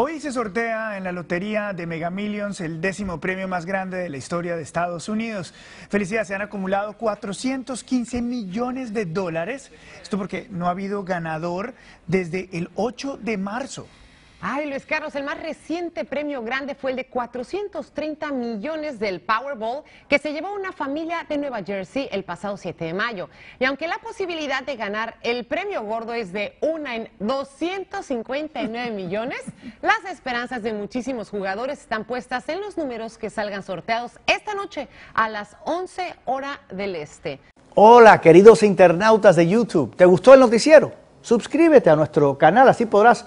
Hoy se sortea en la lotería de Mega Millions el décimo premio más grande de la historia de Estados Unidos. Felicidades, se han acumulado 415 millones de dólares. Esto porque no ha habido ganador desde el 8 de marzo. Ay, Luis Carlos, el más reciente premio grande fue el de 430 millones del Powerball que se llevó a una familia de Nueva Jersey el pasado 7 de mayo. Y aunque la posibilidad de ganar el premio gordo es de una en 259 millones, las esperanzas de muchísimos jugadores están puestas en los números que salgan sorteados esta noche a las 11 hora del este. Hola, queridos internautas de YouTube. ¿Te gustó el noticiero? Suscríbete a nuestro canal, así podrás